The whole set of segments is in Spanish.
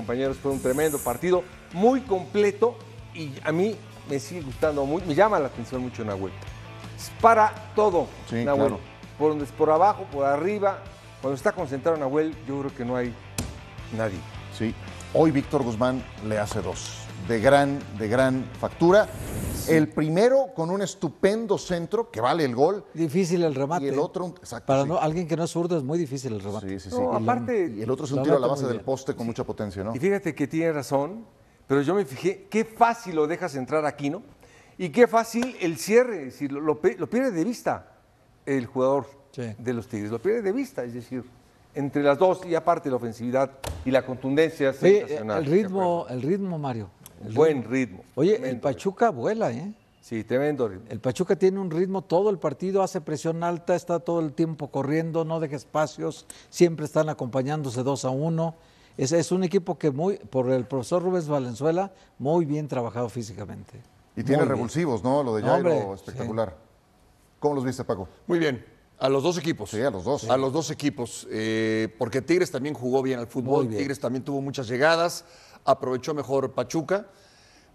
compañeros, fue un tremendo partido, muy completo y a mí me sigue gustando, muy, me llama la atención mucho Nahuel. Para todo, sí, Nahuel. Por, donde, es por abajo, por arriba, cuando está concentrado Nahuel, yo creo que no hay nadie. Sí, hoy Víctor Guzmán le hace dos, de gran, de gran factura. El primero con un estupendo centro que vale el gol. Difícil el remate. Y el otro, Para alguien que no es zurdo es muy difícil el remate. el otro es un tiro a la base del poste con mucha potencia, ¿no? Y fíjate que tiene razón, pero yo me fijé qué fácil lo dejas entrar aquí, ¿no? Y qué fácil el cierre, es lo, lo, pierde de vista el jugador de los Tigres, lo pierde de vista, es decir, entre las dos y aparte la ofensividad y la contundencia. el ritmo, el ritmo, Mario Buen ritmo. Oye, el Pachuca vuela, ¿eh? Sí, tremendo ritmo. El Pachuca tiene un ritmo todo el partido, hace presión alta, está todo el tiempo corriendo, no deja espacios, siempre están acompañándose dos a uno. Es, es un equipo que muy, por el profesor Rubens Valenzuela, muy bien trabajado físicamente. Y tiene revulsivos, ¿no? Lo de espectacular. ¿Cómo los viste, Paco? Muy bien. A los dos equipos. Sí, a los dos. A los dos equipos. Eh, porque Tigres también jugó bien al fútbol. Tigres también tuvo muchas llegadas aprovechó mejor Pachuca.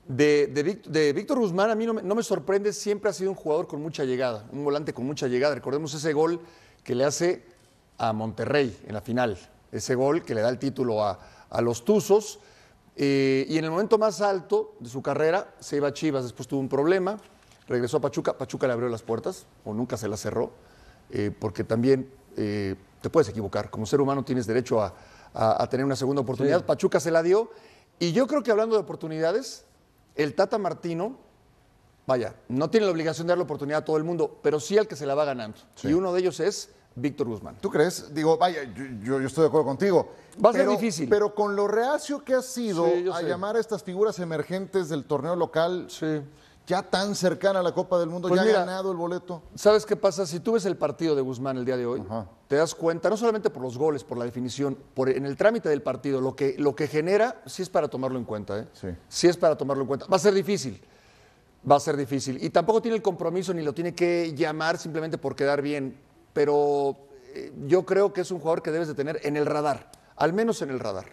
De, Víctor Guzmán a mí no me, sorprende, siempre ha sido un jugador con mucha llegada, un volante con mucha llegada. Recordemos ese gol que le hace a Monterrey en la final, ese gol que le da el título a, los Tuzos. Eh, y en el momento más alto de su carrera se iba a Chivas, después tuvo un problema, regresó a Pachuca, Pachuca le abrió las puertas o nunca se las cerró, eh, porque también eh, te puedes equivocar, como ser humano tienes derecho a, tener una segunda oportunidad, Pachuca se la dio y yo creo que hablando de oportunidades, el Tata Martino, vaya, no tiene la obligación de dar la oportunidad a todo el mundo, pero sí al que se la va ganando. Y uno de ellos es Víctor Guzmán. ¿Tú crees? Digo, vaya, yo, estoy de acuerdo contigo. Va a ser difícil. Pero con lo reacio que ha sido a llamar a estas figuras emergentes del torneo local. Sí ya tan cercana a la Copa del Mundo, pues ya ha ganado el boleto. ¿Sabes qué pasa? Si tú ves el partido de Guzmán el día de hoy, te das cuenta, no solamente por los goles, por la definición, por en el trámite del partido, lo que, lo que genera, sí es para tomarlo en cuenta, ¿eh? Sí. es para tomarlo en cuenta. Va a ser difícil. Va a ser difícil. Y tampoco tiene el compromiso ni lo tiene que llamar simplemente por quedar bien. Pero eh, yo creo que es un jugador que debes de tener en el radar, al menos en el radar.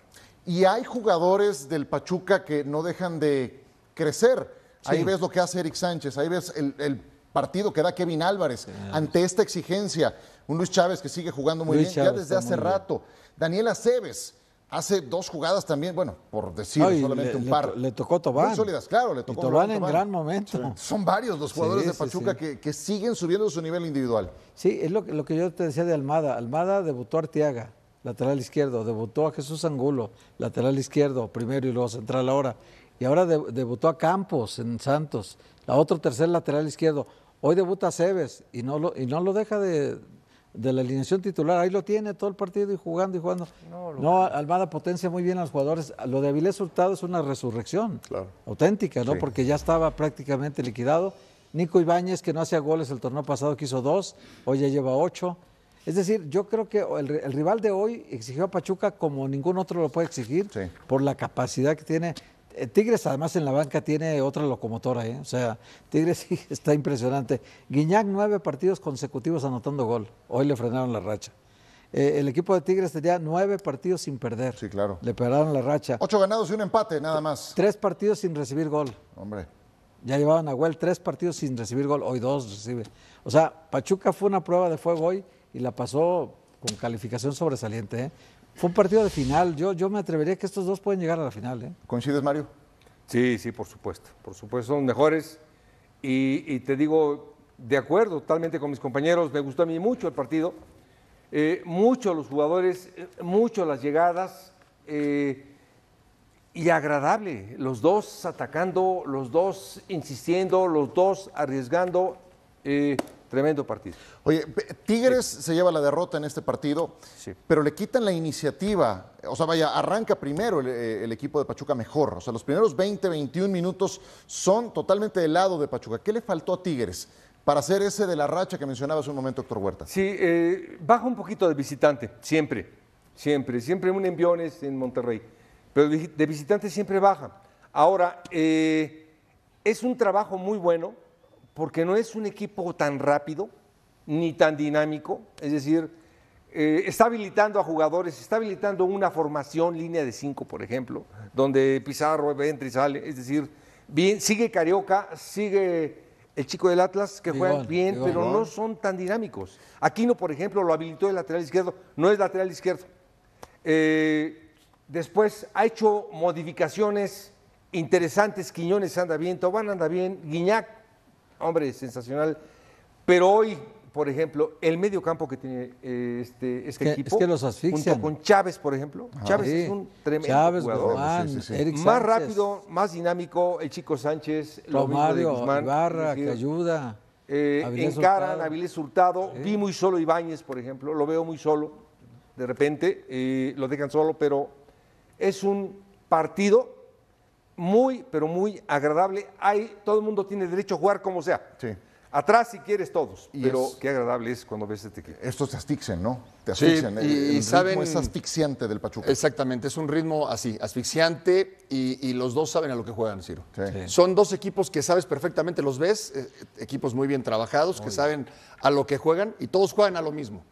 Y hay jugadores del Pachuca que no dejan de crecer Ahí ves lo que hace Eric Sánchez, ahí ves el, partido que da Kevin Álvarez ante esta exigencia. Un Luis Chávez que sigue jugando muy bien ya desde hace rato. Daniela Aceves hace dos jugadas también, bueno, por decir solamente un par. Le, tocó Tobán. Muy sólidas, claro, le tocó y Tobán. en gran momento. Son varios los jugadores de Pachuca Que, siguen subiendo su nivel individual. Sí, es lo, lo que yo te decía de Almada. Almada debutó a Arteaga lateral izquierdo, debutó a Jesús Angulo, lateral izquierdo, primero y luego central ahora y ahora debutó a Campos en Santos, la otro tercer lateral izquierdo. Hoy debuta a Cebes y no lo, y no lo deja de, la alineación titular. Ahí lo tiene todo el partido y jugando y jugando. No, Almada potencia muy bien a los jugadores. Lo de Avilés Hurtado es una resurrección auténtica, ¿no? Porque ya estaba prácticamente liquidado. Nico Ibáñez, que no hacía goles el torneo pasado, que hizo dos, hoy ya lleva ocho. Es decir, yo creo que el, rival de hoy exigió a Pachuca como ningún otro lo puede exigir por la capacidad que tiene eh, Tigres además en la banca tiene otra locomotora, ¿eh? o sea, Tigres está impresionante. Guiñac nueve partidos consecutivos anotando gol, hoy le frenaron la racha. Eh, el equipo de Tigres tenía nueve partidos sin perder. Sí, claro. Le pegaron la racha. Ocho ganados y un empate, nada más. Tres partidos sin recibir gol. Hombre. Ya llevaban a Huel tres partidos sin recibir gol, hoy dos recibe. O sea, Pachuca fue una prueba de fuego hoy y la pasó con calificación sobresaliente. ¿eh? Fue un partido de final. Yo, yo me atrevería que estos dos pueden llegar a la final. ¿eh? ¿Coincides, Mario? Sí, sí, por supuesto. Por supuesto, son mejores. Y, te digo, de acuerdo totalmente con mis compañeros, me gustó a mí mucho el partido. Muchos eh, mucho los jugadores, eh, mucho las llegadas. Eh, y agradable. Los dos atacando, los dos insistiendo, los dos arriesgando. Tremendo partido. Oye, Tigres se lleva la derrota en este partido, pero le quitan la iniciativa. O sea, vaya, arranca primero el, eh, equipo de Pachuca mejor. O sea, los primeros 20, 21 minutos son totalmente del lado de Pachuca. ¿Qué le faltó a Tigres para hacer ese de la racha que mencionaba hace un momento, Héctor Huerta? Sí, eh, baja un poquito de visitante, siempre, siempre, siempre un enviones en Monterrey, pero de visitante siempre baja. Ahora, eh, es un trabajo muy bueno porque no es un equipo tan rápido ni tan dinámico, es decir, eh, está habilitando a jugadores, está habilitando una formación, línea de cinco, por ejemplo, donde Pizarro entra y sale, es decir, bien, sigue Carioca, sigue el chico del Atlas, que juega bien, pero no son tan dinámicos. Aquino, por ejemplo, lo habilitó el lateral izquierdo, no es lateral izquierdo. Eh, después ha hecho modificaciones interesantes, Quiñones anda bien, Tobán anda bien, Guiñac hombre, sensacional. Pero hoy, por ejemplo, el medio campo que tiene eh, este, este equipo. Es que los asfixian. Junto con Chávez, por ejemplo. Ah, Chávez es un tremendo jugador. más rápido, más dinámico, el chico Sánchez, lo Ibarra, que ayuda. Eh, encaran a Avilés Hurtado. Vi muy solo Ibáñez, por ejemplo. Lo veo muy solo. De repente eh, lo dejan solo, pero es un partido muy, pero muy agradable. Hay, todo el mundo tiene derecho a jugar como sea. Sí. Atrás si quieres todos, pero qué agradable es cuando ves este equipo. Estos te asfixian, ¿no? Te asfixian. Sí, y, saben, es asfixiante del Pachuca. Exactamente, es un ritmo así, asfixiante y, los dos saben a lo que juegan, Ciro. Son dos equipos que sabes perfectamente, los ves, eh, equipos muy bien trabajados, que saben a lo que juegan y todos juegan a lo mismo.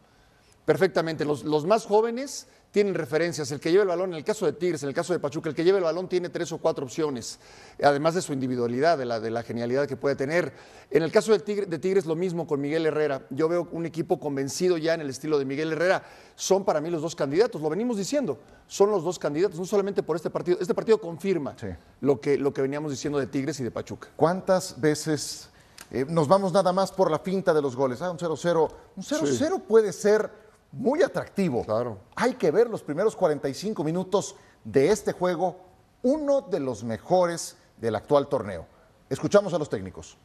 Perfectamente, los, los más jóvenes tienen referencias. El que lleve el balón, en el caso de Tigres, en el caso de Pachuca, el que lleve el balón tiene tres o cuatro opciones, además de su individualidad, de la, genialidad que puede tener. En el caso de, Tigres, lo mismo con Miguel Herrera. Yo veo un equipo convencido ya en el estilo de Miguel Herrera. Son para mí los dos candidatos, lo venimos diciendo, son los dos candidatos, no solamente por este partido. Este partido confirma lo, que, lo que veníamos diciendo de Tigres y de Pachuca. ¿Cuántas veces eh, nos vamos nada más por la finta de los goles? Ah, un 0-0. Un 0-0 puede ser muy atractivo. Claro. Hay que ver los primeros 45 minutos de este juego, uno de los mejores del actual torneo. Escuchamos a los técnicos.